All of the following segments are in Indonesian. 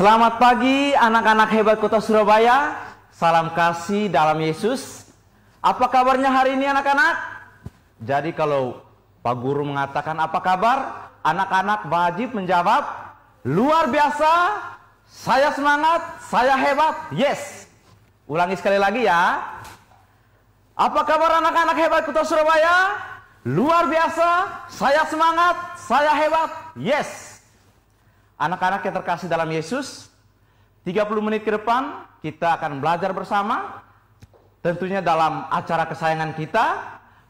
Selamat pagi anak-anak hebat kota Surabaya. Salam kasih dalam Yesus. Apa kabarnya hari ini anak-anak? Jadi kalau Pak Guru mengatakan apa kabar? Anak-anak wajib menjawab, luar biasa, saya semangat, saya hebat, yes. Ulangi sekali lagi ya. Apa kabar anak-anak hebat kota Surabaya? Luar biasa, saya semangat, saya hebat, yes anak-anak yang terkasih dalam Yesus, 30 menit ke depan kita akan belajar bersama tentunya dalam acara kesayangan kita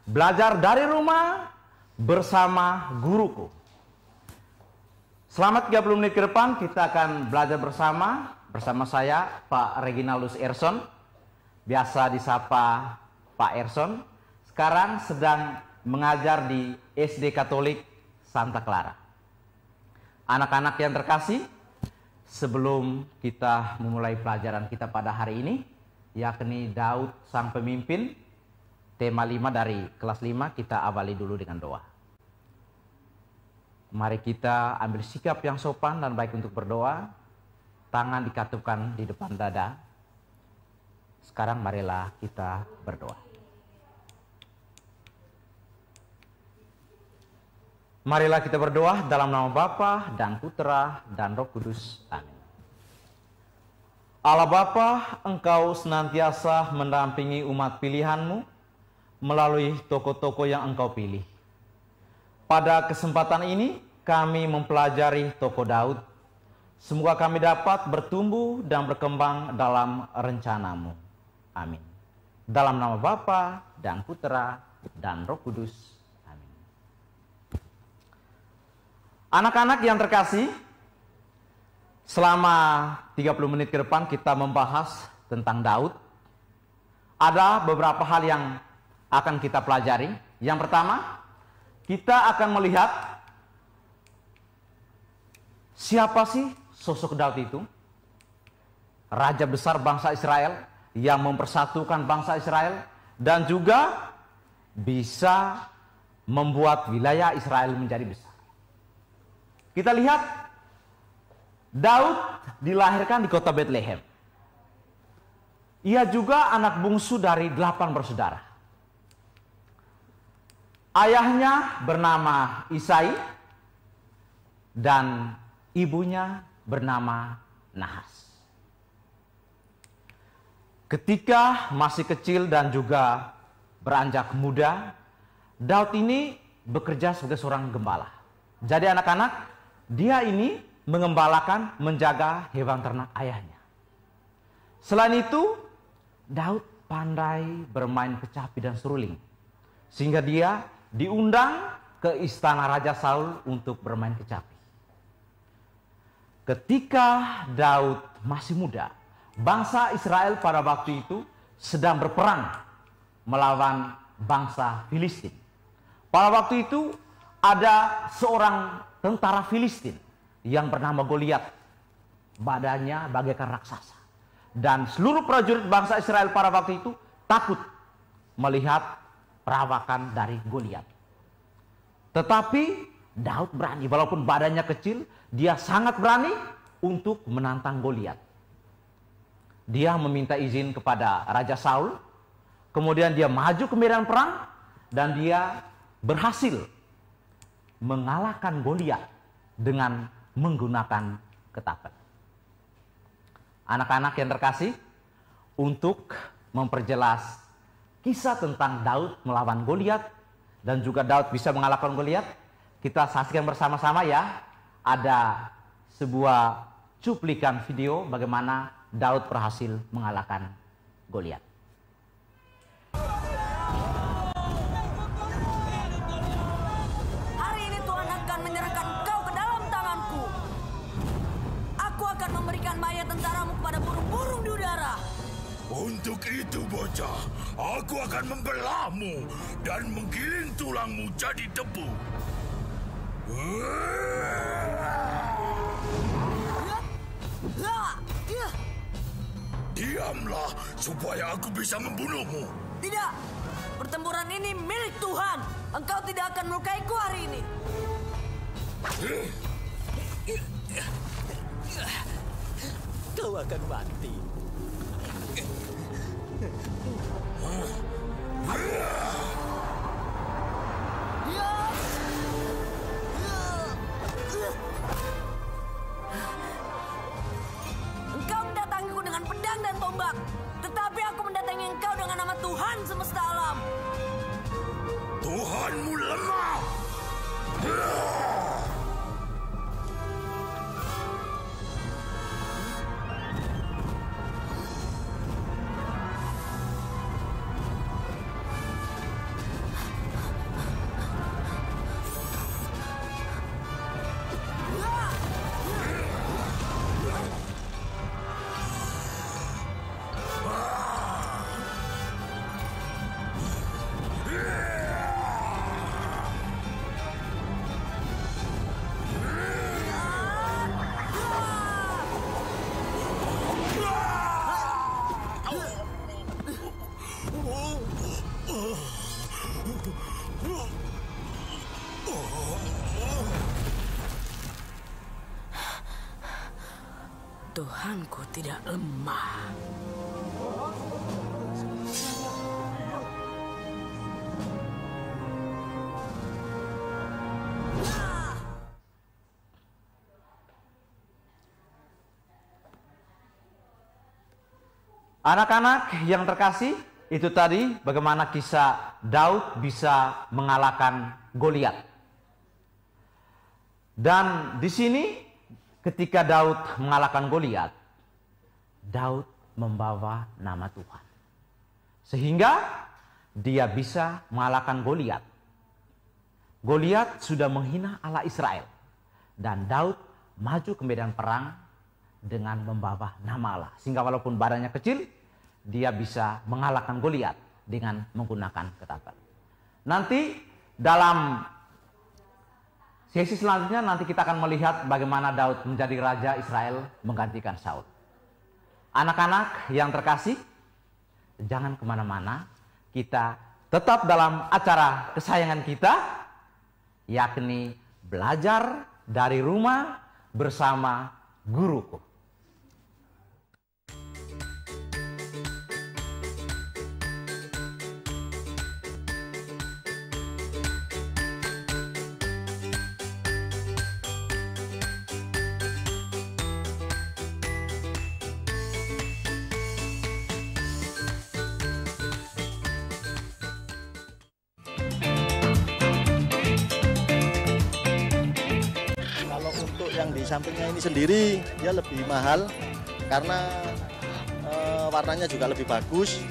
belajar dari rumah bersama guruku. Selama 30 menit ke depan kita akan belajar bersama bersama saya Pak Reginaldus Erson biasa disapa Pak Erson sekarang sedang mengajar di SD Katolik Santa Clara. Anak-anak yang terkasih, sebelum kita memulai pelajaran kita pada hari ini, yakni Daud sang pemimpin, tema 5 dari kelas 5 kita awali dulu dengan doa. Mari kita ambil sikap yang sopan dan baik untuk berdoa. Tangan dikatupkan di depan dada. Sekarang marilah kita berdoa. Marilah kita berdoa dalam nama Bapa dan Putera dan Roh Kudus. Amin. Allah Bapa, Engkau senantiasa mendampingi umat pilihanmu melalui toko-toko yang Engkau pilih. Pada kesempatan ini, kami mempelajari toko Daud. Semoga kami dapat bertumbuh dan berkembang dalam rencanamu. Amin. Dalam nama Bapa dan Putera dan Roh Kudus. Anak-anak yang terkasih, selama 30 menit ke depan kita membahas tentang Daud. Ada beberapa hal yang akan kita pelajari. Yang pertama, kita akan melihat siapa sih sosok Daud itu? Raja besar bangsa Israel yang mempersatukan bangsa Israel dan juga bisa membuat wilayah Israel menjadi besar. Kita lihat Daud dilahirkan di kota Bethlehem. Ia juga anak bungsu dari delapan bersaudara. Ayahnya bernama Isai dan ibunya bernama Nahas. Ketika masih kecil dan juga beranjak muda, Daud ini bekerja sebagai seorang gembala. Jadi anak-anak, dia ini mengembalakan, menjaga hewan ternak ayahnya. Selain itu, Daud pandai bermain kecapi dan seruling. Sehingga dia diundang ke istana Raja Saul untuk bermain kecapi. Ketika Daud masih muda, bangsa Israel pada waktu itu sedang berperang melawan bangsa Filistin. Pada waktu itu ada seorang tentara Filistin yang bernama Goliat. Badannya bagaikan raksasa. Dan seluruh prajurit bangsa Israel pada waktu itu takut melihat perawakan dari Goliat. Tetapi Daud berani, walaupun badannya kecil, dia sangat berani untuk menantang Goliat. Dia meminta izin kepada Raja Saul, kemudian dia maju ke medan perang, dan dia berhasil mengalahkan Goliat dengan menggunakan ketapel. Anak-anak yang terkasih, untuk memperjelas kisah tentang Daud melawan Goliat dan juga Daud bisa mengalahkan Goliat, kita saksikan bersama-sama ya. Ada sebuah cuplikan video bagaimana Daud berhasil mengalahkan Goliat. saja, aku akan membelahmu dan menggiling tulangmu jadi debu. Diamlah supaya aku bisa membunuhmu. Tidak, pertempuran ini milik Tuhan. Engkau tidak akan melukaiku hari ini. Kau akan mati. Engkau mendatangiku dengan pedang dan tombak, tetapi aku mendatangi engkau dengan nama Tuhan semesta alam. Tuhanmu lemah. Anak-anak yang terkasih, itu tadi bagaimana kisah Daud bisa mengalahkan Goliat. Dan di sini ketika Daud mengalahkan Goliat, Daud membawa nama Tuhan. Sehingga dia bisa mengalahkan Goliat. Goliat sudah menghina Allah Israel. Dan Daud maju ke medan perang dengan membawa nama Allah. Sehingga walaupun badannya kecil, dia bisa mengalahkan Goliat dengan menggunakan ketapel. Nanti dalam sesi selanjutnya nanti kita akan melihat bagaimana Daud menjadi raja Israel menggantikan Saul. Anak-anak yang terkasih, jangan kemana-mana. Kita tetap dalam acara kesayangan kita, yakni belajar dari rumah bersama guruku. sampingnya ini sendiri dia lebih mahal karena e, warnanya juga lebih bagus.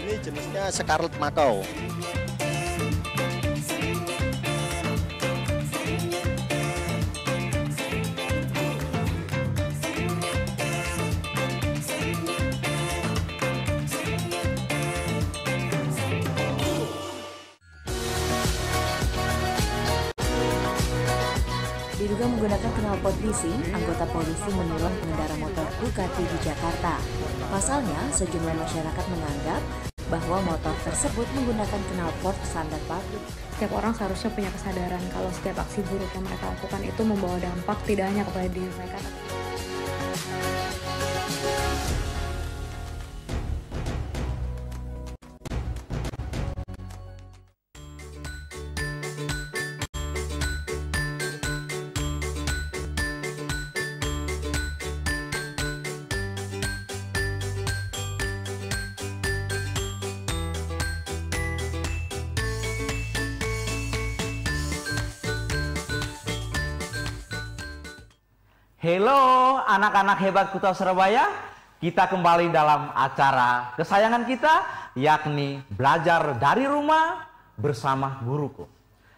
Ini jenisnya Scarlet Macau. diduga menggunakan knalpot bising, anggota polisi menilang pengendara motor Ducati di Jakarta. Pasalnya, sejumlah masyarakat menganggap bahwa motor tersebut menggunakan knalpot standar pabrik. Setiap orang seharusnya punya kesadaran kalau setiap aksi buruk yang mereka lakukan itu membawa dampak tidak hanya kepada diri mereka, Hello anak-anak hebat Kota Surabaya, kita kembali dalam acara kesayangan kita yakni belajar dari rumah bersama guruku.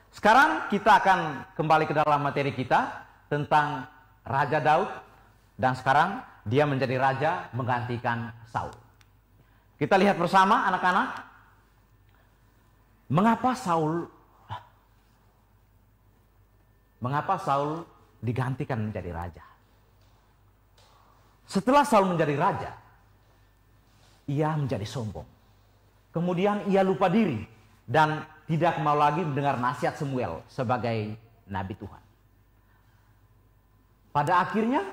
Sekarang kita akan kembali ke dalam materi kita tentang Raja Daud dan sekarang dia menjadi raja menggantikan Saul. Kita lihat bersama anak-anak mengapa Saul mengapa Saul digantikan menjadi raja. Setelah Saul menjadi raja, ia menjadi sombong. Kemudian ia lupa diri dan tidak mau lagi mendengar nasihat Samuel sebagai nabi Tuhan. Pada akhirnya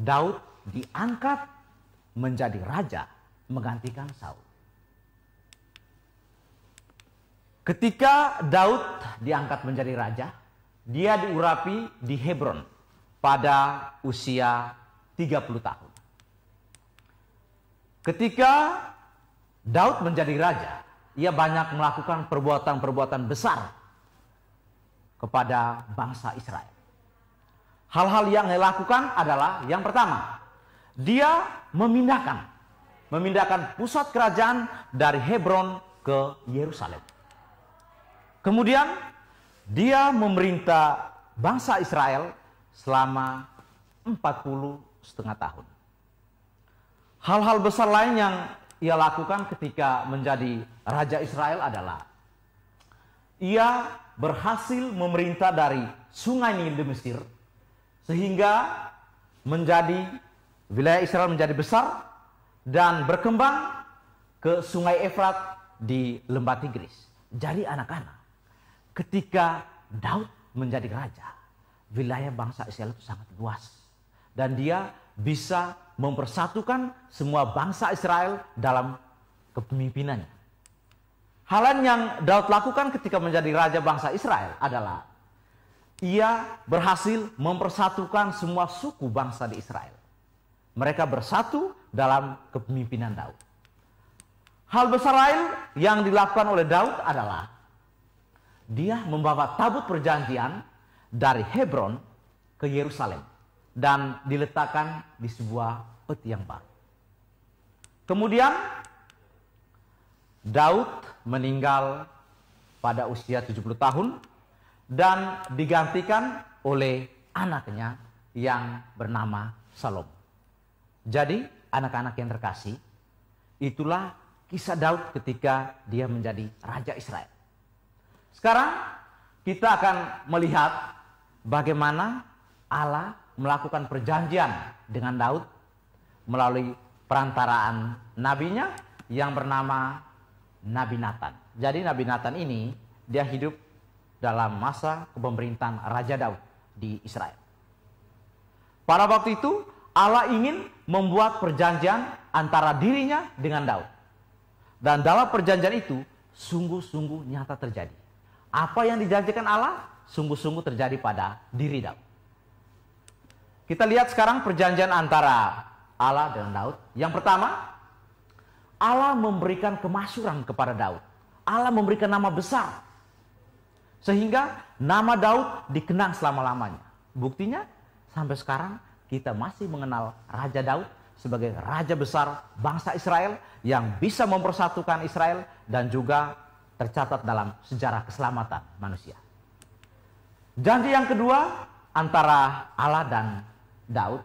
Daud diangkat menjadi raja menggantikan Saul. Ketika Daud diangkat menjadi raja, dia diurapi di Hebron pada usia 30 tahun. Ketika Daud menjadi raja, ia banyak melakukan perbuatan-perbuatan besar kepada bangsa Israel. Hal-hal yang dia lakukan adalah yang pertama, dia memindahkan memindahkan pusat kerajaan dari Hebron ke Yerusalem. Kemudian dia memerintah bangsa Israel selama 40 setengah tahun. Hal-hal besar lain yang ia lakukan ketika menjadi Raja Israel adalah ia berhasil memerintah dari sungai Nil di Mesir sehingga menjadi wilayah Israel menjadi besar dan berkembang ke sungai Efrat di lembah Tigris. Jadi anak-anak, ketika Daud menjadi raja, wilayah bangsa Israel itu sangat luas dan dia bisa mempersatukan semua bangsa Israel dalam kepemimpinannya. Hal yang Daud lakukan ketika menjadi raja bangsa Israel adalah ia berhasil mempersatukan semua suku bangsa di Israel. Mereka bersatu dalam kepemimpinan Daud. Hal besar lain yang dilakukan oleh Daud adalah dia membawa tabut perjanjian dari Hebron ke Yerusalem dan diletakkan di sebuah peti yang baru. Kemudian Daud meninggal pada usia 70 tahun dan digantikan oleh anaknya yang bernama Salom. Jadi anak-anak yang terkasih, itulah kisah Daud ketika dia menjadi raja Israel. Sekarang kita akan melihat bagaimana Allah melakukan perjanjian dengan Daud melalui perantaraan nabinya yang bernama Nabi Nathan. Jadi Nabi Nathan ini dia hidup dalam masa kepemerintahan Raja Daud di Israel. Pada waktu itu Allah ingin membuat perjanjian antara dirinya dengan Daud. Dan dalam perjanjian itu sungguh-sungguh nyata terjadi. Apa yang dijanjikan Allah sungguh-sungguh terjadi pada diri Daud. Kita lihat sekarang perjanjian antara Allah dengan Daud. Yang pertama, Allah memberikan kemasyuran kepada Daud. Allah memberikan nama besar. Sehingga nama Daud dikenang selama-lamanya. Buktinya sampai sekarang kita masih mengenal Raja Daud sebagai raja besar bangsa Israel yang bisa mempersatukan Israel dan juga tercatat dalam sejarah keselamatan manusia. Janji yang kedua antara Allah dan Daud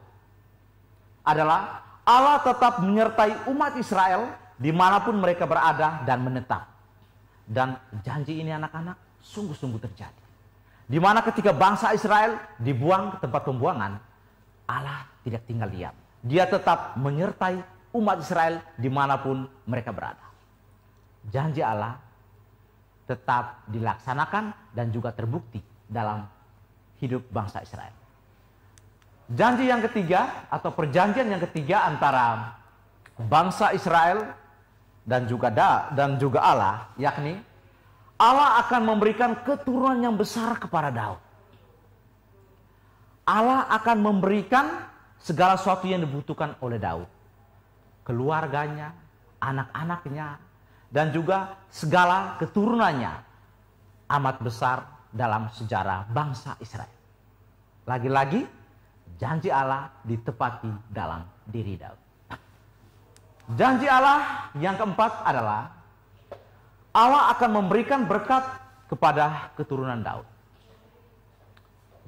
adalah Allah tetap menyertai umat Israel dimanapun mereka berada dan menetap. Dan janji ini anak-anak sungguh-sungguh terjadi. Di mana ketika bangsa Israel dibuang ke tempat pembuangan, Allah tidak tinggal diam. Dia tetap menyertai umat Israel dimanapun mereka berada. Janji Allah tetap dilaksanakan dan juga terbukti dalam hidup bangsa Israel. Janji yang ketiga atau perjanjian yang ketiga antara bangsa Israel dan juga da, dan juga Allah, yakni Allah akan memberikan keturunan yang besar kepada Daud. Allah akan memberikan segala sesuatu yang dibutuhkan oleh Daud. Keluarganya, anak-anaknya, dan juga segala keturunannya amat besar dalam sejarah bangsa Israel. Lagi-lagi janji Allah ditepati dalam diri Daud. Janji Allah yang keempat adalah Allah akan memberikan berkat kepada keturunan Daud.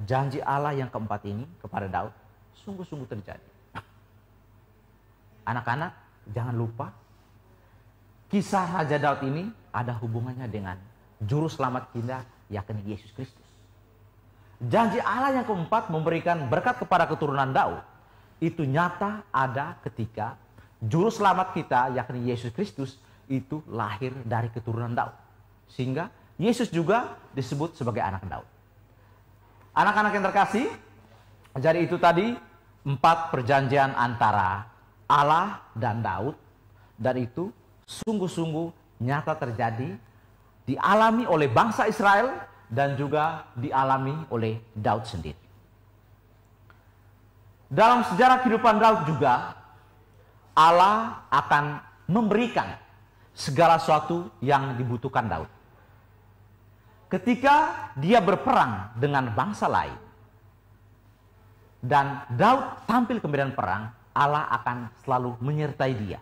Janji Allah yang keempat ini kepada Daud sungguh-sungguh terjadi. Anak-anak, jangan lupa kisah Raja Daud ini ada hubungannya dengan juru selamat kita yakni Yesus Kristus. Janji Allah yang keempat memberikan berkat kepada keturunan Daud. Itu nyata ada ketika juru selamat kita yakni Yesus Kristus itu lahir dari keturunan Daud. Sehingga Yesus juga disebut sebagai anak Daud. Anak-anak yang terkasih, jadi itu tadi empat perjanjian antara Allah dan Daud dan itu sungguh-sungguh nyata terjadi dialami oleh bangsa Israel dan juga dialami oleh Daud sendiri. Dalam sejarah kehidupan Daud juga Allah akan memberikan segala sesuatu yang dibutuhkan Daud. Ketika dia berperang dengan bangsa lain dan Daud tampil kemudian perang, Allah akan selalu menyertai dia.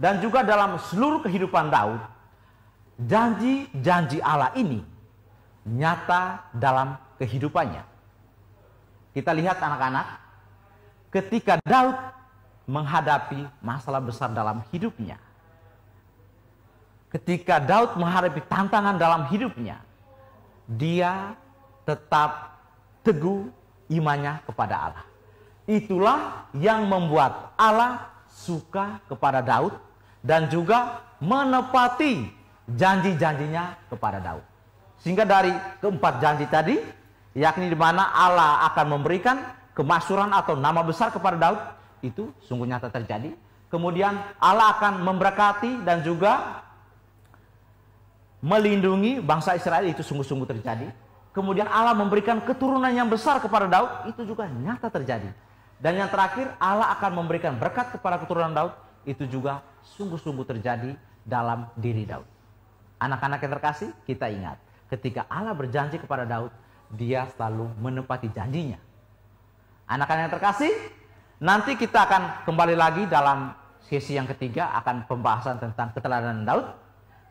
Dan juga dalam seluruh kehidupan Daud, janji-janji Allah ini nyata dalam kehidupannya. Kita lihat anak-anak, ketika Daud menghadapi masalah besar dalam hidupnya, ketika Daud menghadapi tantangan dalam hidupnya, dia tetap teguh imannya kepada Allah. Itulah yang membuat Allah suka kepada Daud dan juga menepati janji-janjinya kepada Daud. Sehingga dari keempat janji tadi, yakni di mana Allah akan memberikan kemasuran atau nama besar kepada Daud, itu sungguh nyata terjadi. Kemudian Allah akan memberkati dan juga melindungi bangsa Israel itu sungguh-sungguh terjadi. Kemudian Allah memberikan keturunan yang besar kepada Daud, itu juga nyata terjadi. Dan yang terakhir, Allah akan memberikan berkat kepada keturunan Daud, itu juga sungguh-sungguh terjadi dalam diri Daud. Anak-anak yang terkasih, kita ingat ketika Allah berjanji kepada Daud, dia selalu menepati janjinya. Anak-anak yang terkasih, nanti kita akan kembali lagi dalam sesi yang ketiga akan pembahasan tentang keteladanan Daud.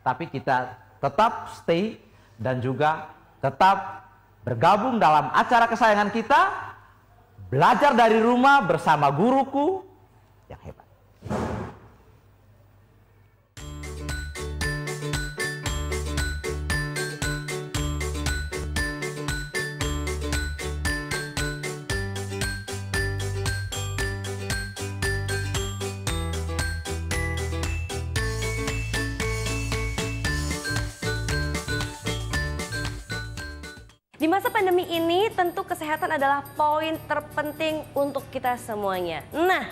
Tapi kita tetap stay dan juga tetap bergabung dalam acara kesayangan kita, belajar dari rumah bersama guruku yang hebat. masa pandemi ini tentu kesehatan adalah poin terpenting untuk kita semuanya. Nah,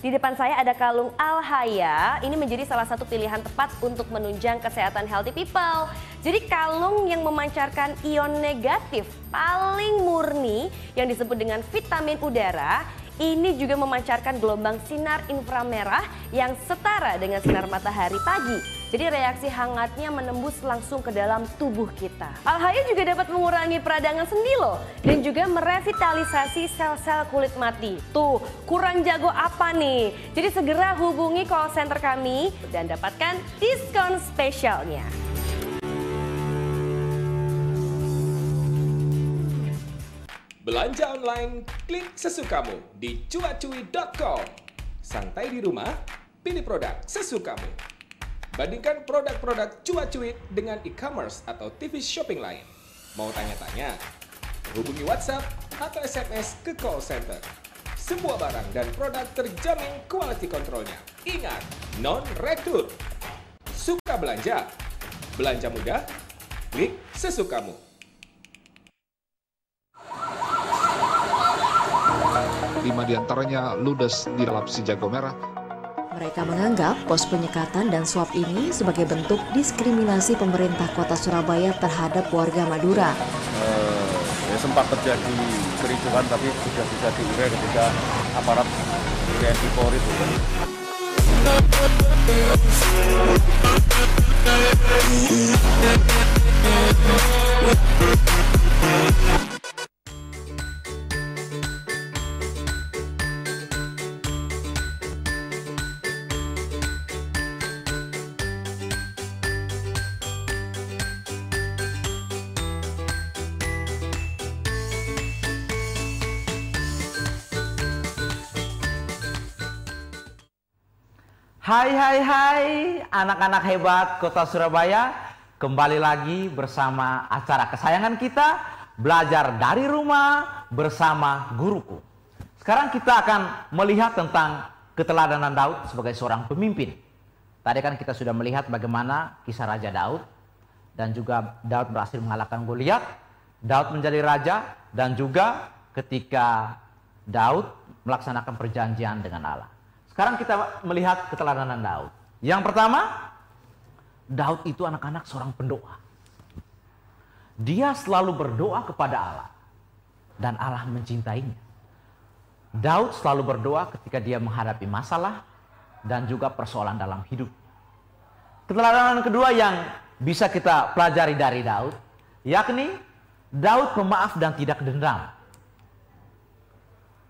di depan saya ada kalung Alhaya. Ini menjadi salah satu pilihan tepat untuk menunjang kesehatan healthy people. Jadi kalung yang memancarkan ion negatif paling murni yang disebut dengan vitamin udara ini juga memancarkan gelombang sinar inframerah yang setara dengan sinar matahari pagi. Jadi reaksi hangatnya menembus langsung ke dalam tubuh kita. Alhaya juga dapat mengurangi peradangan sendi loh dan juga merevitalisasi sel-sel kulit mati. Tuh, kurang jago apa nih? Jadi segera hubungi call center kami dan dapatkan diskon spesialnya. Belanja online, klik sesukamu di cuacui.com. Santai di rumah, pilih produk sesukamu. Bandingkan produk-produk cuat-cuit dengan e-commerce atau TV shopping lain. Mau tanya-tanya? Hubungi WhatsApp atau SMS ke call center. Semua barang dan produk terjamin quality controlnya. Ingat, non-retur. Suka belanja? Belanja mudah? Klik sesukamu. Lima diantaranya ludes di dalam si jago merah mereka menganggap pos penyekatan dan swab ini sebagai bentuk diskriminasi pemerintah kota Surabaya terhadap warga Madura. Eh, ya sempat terjadi kericuhan tapi sudah bisa diurai ketika aparat TNI Polri itu. Thank you. Hai hai hai anak-anak hebat kota Surabaya Kembali lagi bersama acara kesayangan kita Belajar dari rumah bersama guruku Sekarang kita akan melihat tentang keteladanan Daud sebagai seorang pemimpin Tadi kan kita sudah melihat bagaimana kisah Raja Daud Dan juga Daud berhasil mengalahkan Goliat Daud menjadi raja dan juga ketika Daud melaksanakan perjanjian dengan Allah sekarang kita melihat keteladanan Daud. Yang pertama, Daud itu anak-anak seorang pendoa. Dia selalu berdoa kepada Allah dan Allah mencintainya. Daud selalu berdoa ketika dia menghadapi masalah dan juga persoalan dalam hidup. Keteladanan kedua yang bisa kita pelajari dari Daud, yakni Daud memaaf dan tidak dendam.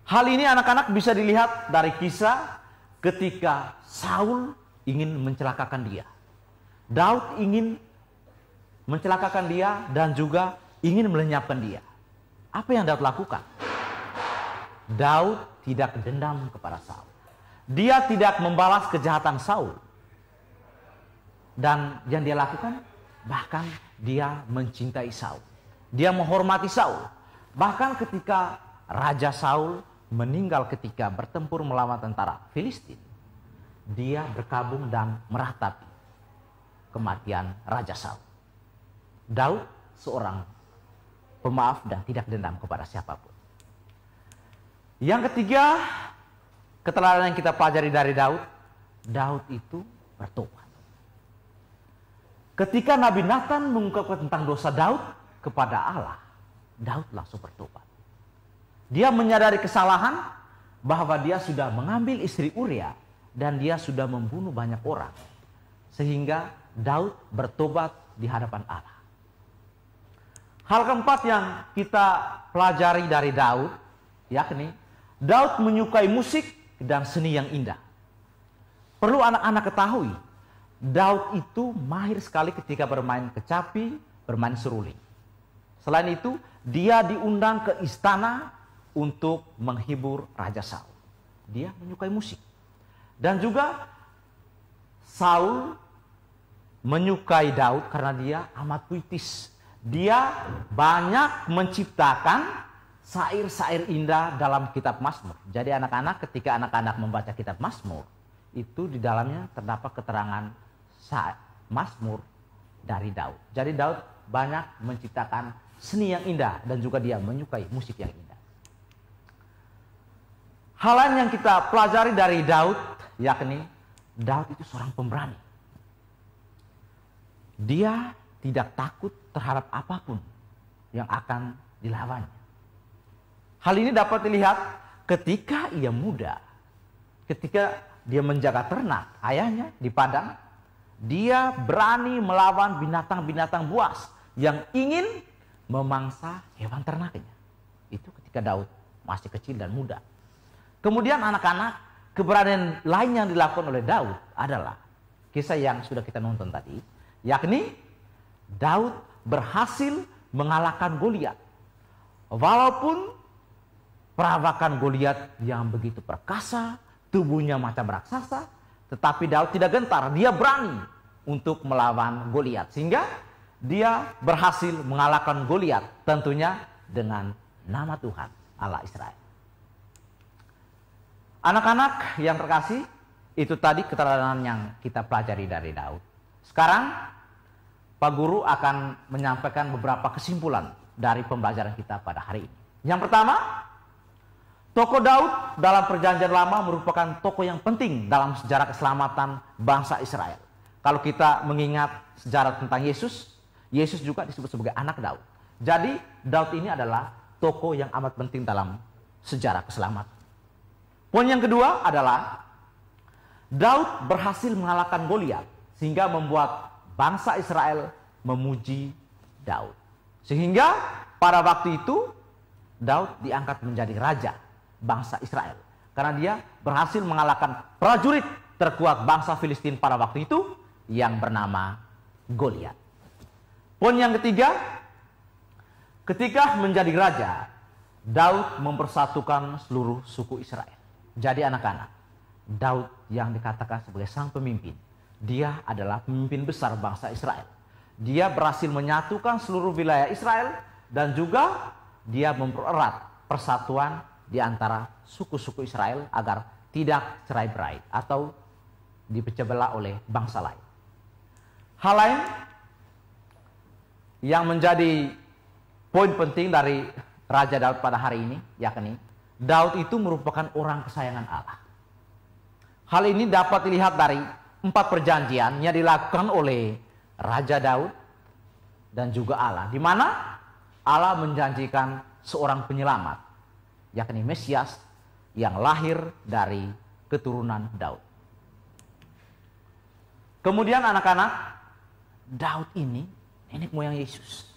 Hal ini anak-anak bisa dilihat dari kisah ketika Saul ingin mencelakakan dia. Daud ingin mencelakakan dia dan juga ingin melenyapkan dia. Apa yang Daud lakukan? Daud tidak dendam kepada Saul. Dia tidak membalas kejahatan Saul. Dan yang dia lakukan bahkan dia mencintai Saul. Dia menghormati Saul. Bahkan ketika Raja Saul meninggal ketika bertempur melawan tentara Filistin, dia berkabung dan meratapi kematian Raja Saul. Daud seorang pemaaf dan tidak dendam kepada siapapun. Yang ketiga, keteladanan yang kita pelajari dari Daud, Daud itu bertobat. Ketika Nabi Nathan mengungkapkan tentang dosa Daud kepada Allah, Daud langsung bertobat. Dia menyadari kesalahan bahwa dia sudah mengambil istri Uria dan dia sudah membunuh banyak orang. Sehingga Daud bertobat di hadapan Allah. Hal keempat yang kita pelajari dari Daud, yakni Daud menyukai musik dan seni yang indah. Perlu anak-anak ketahui, Daud itu mahir sekali ketika bermain kecapi, bermain seruling. Selain itu, dia diundang ke istana untuk menghibur Raja Saul. Dia menyukai musik. Dan juga Saul menyukai Daud karena dia amat puitis. Dia banyak menciptakan sair-sair indah dalam kitab Mazmur. Jadi anak-anak ketika anak-anak membaca kitab Mazmur, itu di dalamnya terdapat keterangan Mazmur dari Daud. Jadi Daud banyak menciptakan seni yang indah dan juga dia menyukai musik yang indah. Hal lain yang kita pelajari dari Daud, yakni Daud itu seorang pemberani. Dia tidak takut terhadap apapun yang akan dilawannya. Hal ini dapat dilihat ketika ia muda, ketika dia menjaga ternak ayahnya di padang, dia berani melawan binatang-binatang buas yang ingin memangsa hewan ternaknya. Itu ketika Daud masih kecil dan muda. Kemudian anak-anak, keberadaan lain yang dilakukan oleh Daud adalah kisah yang sudah kita nonton tadi, yakni Daud berhasil mengalahkan Goliat. Walaupun perawakan Goliat yang begitu perkasa, tubuhnya macam raksasa, tetapi Daud tidak gentar, dia berani untuk melawan Goliat sehingga dia berhasil mengalahkan Goliat tentunya dengan nama Tuhan Allah Israel. Anak-anak yang terkasih, itu tadi keteladanan yang kita pelajari dari Daud. Sekarang Pak Guru akan menyampaikan beberapa kesimpulan dari pembelajaran kita pada hari ini. Yang pertama, toko Daud dalam perjanjian lama merupakan toko yang penting dalam sejarah keselamatan bangsa Israel. Kalau kita mengingat sejarah tentang Yesus, Yesus juga disebut sebagai anak Daud. Jadi Daud ini adalah toko yang amat penting dalam sejarah keselamatan. Poin yang kedua adalah Daud berhasil mengalahkan Goliat sehingga membuat bangsa Israel memuji Daud. Sehingga pada waktu itu Daud diangkat menjadi raja bangsa Israel karena dia berhasil mengalahkan prajurit terkuat bangsa Filistin pada waktu itu yang bernama Goliat. Poin yang ketiga, ketika menjadi raja, Daud mempersatukan seluruh suku Israel. Jadi anak-anak, Daud yang dikatakan sebagai sang pemimpin, dia adalah pemimpin besar bangsa Israel. Dia berhasil menyatukan seluruh wilayah Israel dan juga dia mempererat persatuan di antara suku-suku Israel agar tidak cerai berai atau dipecah belah oleh bangsa lain. Hal lain yang menjadi poin penting dari Raja Daud pada hari ini, yakni Daud itu merupakan orang kesayangan Allah. Hal ini dapat dilihat dari empat perjanjian yang dilakukan oleh Raja Daud dan juga Allah. Di mana Allah menjanjikan seorang penyelamat, yakni Mesias yang lahir dari keturunan Daud. Kemudian anak-anak, Daud ini nenek moyang Yesus.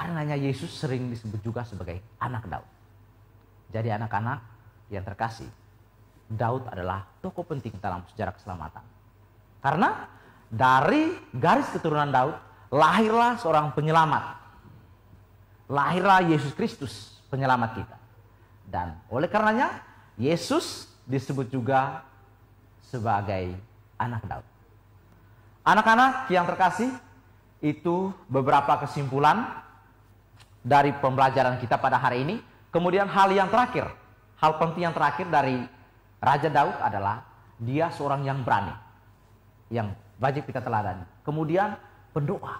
Karenanya Yesus sering disebut juga sebagai anak Daud. Jadi anak-anak yang terkasih, Daud adalah tokoh penting dalam sejarah keselamatan. Karena dari garis keturunan Daud lahirlah seorang penyelamat. Lahirlah Yesus Kristus, penyelamat kita. Dan oleh karenanya Yesus disebut juga sebagai anak Daud. Anak-anak yang terkasih, itu beberapa kesimpulan dari pembelajaran kita pada hari ini. Kemudian hal yang terakhir, hal penting yang terakhir dari Raja Daud adalah dia seorang yang berani. Yang wajib kita teladani. Kemudian pendoa,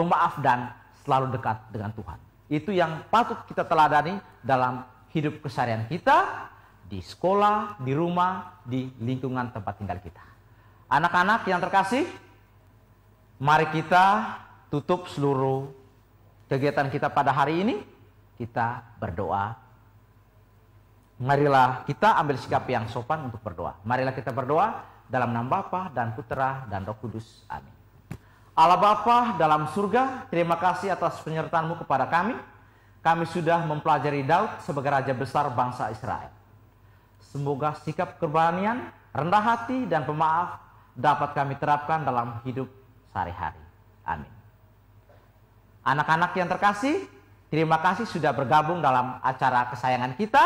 pemaaf dan selalu dekat dengan Tuhan. Itu yang patut kita teladani dalam hidup keseharian kita di sekolah, di rumah, di lingkungan tempat tinggal kita. Anak-anak yang terkasih, mari kita tutup seluruh kegiatan kita pada hari ini, kita berdoa. Marilah kita ambil sikap yang sopan untuk berdoa. Marilah kita berdoa dalam nama Bapa dan Putera dan Roh Kudus. Amin. Allah Bapa dalam surga, terima kasih atas penyertaanmu kepada kami. Kami sudah mempelajari Daud sebagai raja besar bangsa Israel. Semoga sikap keberanian, rendah hati, dan pemaaf dapat kami terapkan dalam hidup sehari-hari. Amin. Anak-anak yang terkasih, terima kasih sudah bergabung dalam acara kesayangan kita.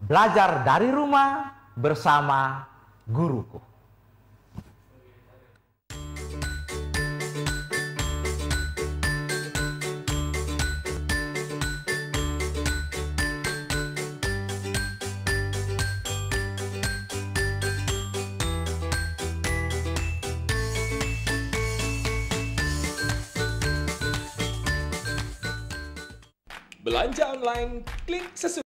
Belajar dari rumah bersama guruku. Belanja online, klik sesuai.